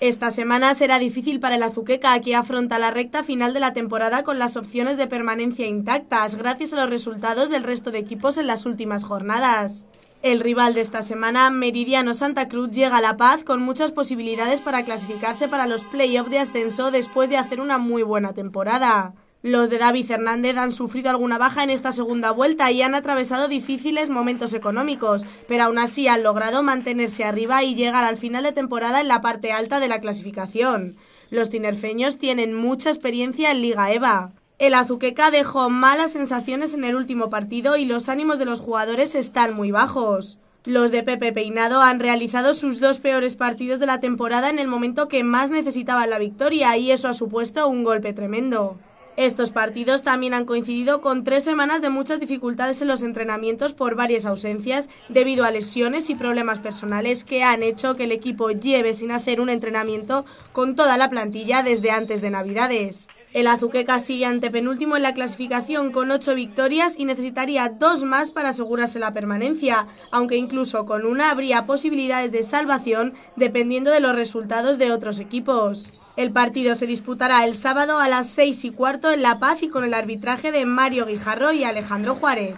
Esta semana será difícil para el Azuqueca, que afronta la recta final de la temporada con las opciones de permanencia intactas, gracias a los resultados del resto de equipos en las últimas jornadas. El rival de esta semana, Meridiano Santa Cruz, llega a La Paz con muchas posibilidades para clasificarse para los playoffs de ascenso después de hacer una muy buena temporada. Los de David Hernández han sufrido alguna baja en esta segunda vuelta y han atravesado difíciles momentos económicos, pero aún así han logrado mantenerse arriba y llegar al final de temporada en la parte alta de la clasificación. Los tinerfeños tienen mucha experiencia en Liga EVA. El Azuqueca dejó malas sensaciones en el último partido y los ánimos de los jugadores están muy bajos. Los de Pepe Peinado han realizado sus dos peores partidos de la temporada en el momento que más necesitaban la victoria y eso ha supuesto un golpe tremendo. Estos partidos también han coincidido con tres semanas de muchas dificultades en los entrenamientos por varias ausencias debido a lesiones y problemas personales que han hecho que el equipo lleve sin hacer un entrenamiento con toda la plantilla desde antes de Navidades. El Azuqueca sigue antepenúltimo en la clasificación con ocho victorias y necesitaría dos más para asegurarse la permanencia, aunque incluso con una habría posibilidades de salvación dependiendo de los resultados de otros equipos. El partido se disputará el sábado a las seis y cuarto en La Paz y con el arbitraje de Mario Guijarro y Alejandro Juárez.